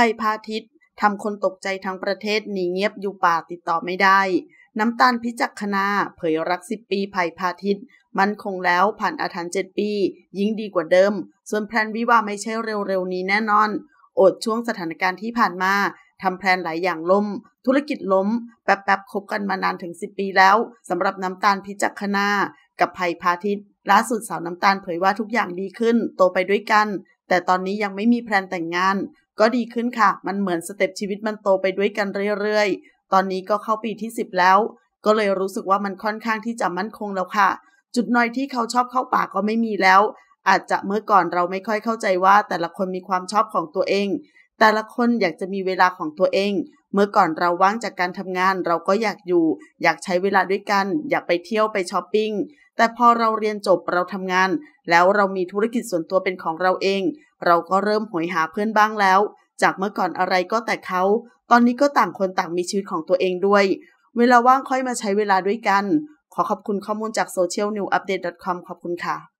ภัยพาทิตย์ทำคนตกใจทั้งประเทศหนีเงียบอยู่ป่าติดต่อไม่ได้ น้ำตาลพิจักคณาเผยรักสิบปีภัยพาทิตย์ มันคงแล้วผ่านอาถรรพ์เจ็ดปี ยิ่งดีกว่าเดิม ส่วนแพลนวิวาไม่ใช่เร็วๆ นี้แน่นอน อดช่วงสถานการณ์ที่ผ่านมา ทำแพลนหลายอย่างล้มธุรกิจล้ม แป๊บๆคบกันมานานถึง 10 ปีแล้วสำหรับน้ำตาลพิจักคณากับภัยพาทิตย์ล่าสุดสาวน้ำตาลเผยว่าทุกอย่างดีขึ้น โตไปด้วยกัน แต่ตอนนี้ยังไม่มีแพลนแต่งงานก็ดีขึ้นค่ะ มันเหมือนสเต็ปชีวิตมันโตไปด้วยกันเรื่อย ๆ ตอนนี้ก็เข้าปีที่ 10 แล้ว ก็เลยรู้สึกว่ามันค่อนข้างที่จะมั่นคงแล้วค่ะ จุดน้อยที่เขาชอบเข้าป่าก็ไม่มีแล้ว อาจจะเมื่อก่อนเราไม่ค่อยเข้าใจว่า แต่ละคนมีความชอบของตัวเองแต่ละคนอยากจะมีเวลาของตัวเอง เมื่อก่อนเราว่างจากการทำงาน เราก็อยากอยู่ อยากใช้เวลาด้วยกัน อยากไปเที่ยวไปช้อปปิ้ง แต่พอเราเรียนจบเราทำงาน แล้วเรามีธุรกิจส่วนตัวเป็นของเราเอง เราก็เริ่มหอยหาเพื่อนบ้างแล้ว จากเมื่อก่อนอะไรก็แต่เขาตอนนี้ก็ต่างคนต่างมีชีวิตของตัวเองด้วย เวลาว่างค่อยมาใช้เวลาด้วยกัน ขอขอบคุณข้อมูลจาก socialnewupdate.com ขอบคุณค่ะ